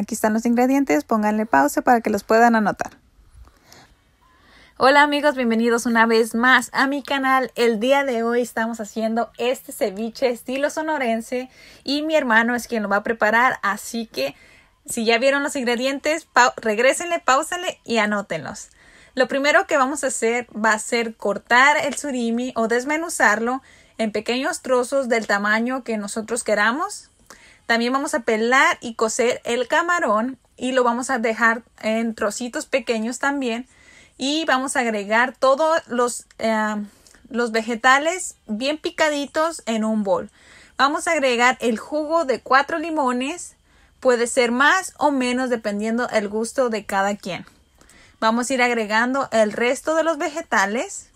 Aquí están los ingredientes, pónganle pausa para que los puedan anotar. Hola amigos, bienvenidos una vez más a mi canal. El día de hoy estamos haciendo este ceviche estilo sonorense y mi hermano es quien lo va a preparar, así que si ya vieron los ingredientes, regrésenle regresenle, pausenle y anótenlos. Lo primero que vamos a hacer va a ser cortar el surimi o desmenuzarlo en pequeños trozos del tamaño que nosotros queramos también vamos a pelar y cocer el camarón y lo vamos a dejar en trocitos pequeños también. Y vamos a agregar todos los, eh, los vegetales bien picaditos en un bol. Vamos a agregar el jugo de cuatro limones. Puede ser más o menos dependiendo el gusto de cada quien. Vamos a ir agregando el resto de los vegetales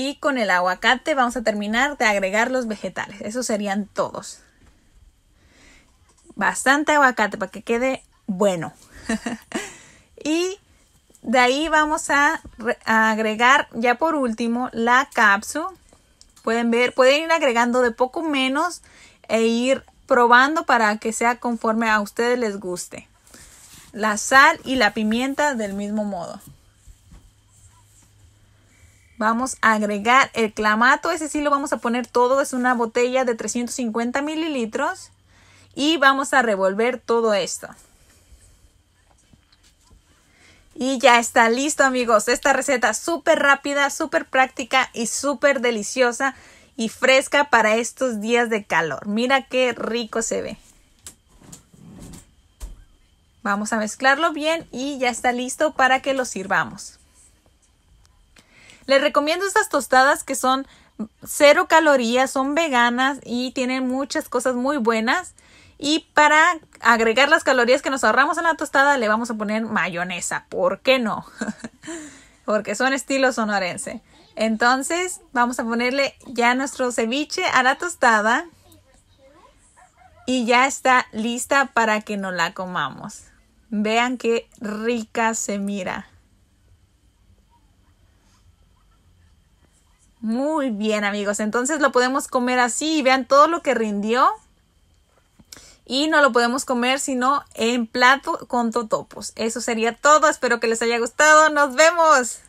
Y con el aguacate vamos a terminar de agregar los vegetales. Esos serían todos. Bastante aguacate para que quede bueno. y de ahí vamos a, agregar ya por último la cápsula. Pueden ver, pueden ir agregando de poco menos e ir probando para que sea conforme a ustedes les guste. La sal y la pimienta del mismo modo. Vamos a agregar el clamato, ese sí lo vamos a poner todo, es una botella de 350 mililitros y vamos a revolver todo esto. Y ya está listo amigos, esta receta súper rápida, súper práctica y súper deliciosa y fresca para estos días de calor. Mira qué rico se ve. Vamos a mezclarlo bien y ya está listo para que lo sirvamos. Les recomiendo estas tostadas que son cero calorías, son veganas y tienen muchas cosas muy buenas. Y para agregar las calorías que nos ahorramos en la tostada, le vamos a poner mayonesa. ¿Por qué no? Porque son estilo sonorense. Entonces, vamos a ponerle ya nuestro ceviche a la tostada. Y ya está lista para que nos la comamos. Vean qué rica se mira. Muy bien amigos, entonces lo podemos comer así y vean todo lo que rindió. Y no lo podemos comer sino en plato con totopos. Eso sería todo, espero que les haya gustado, nos vemos.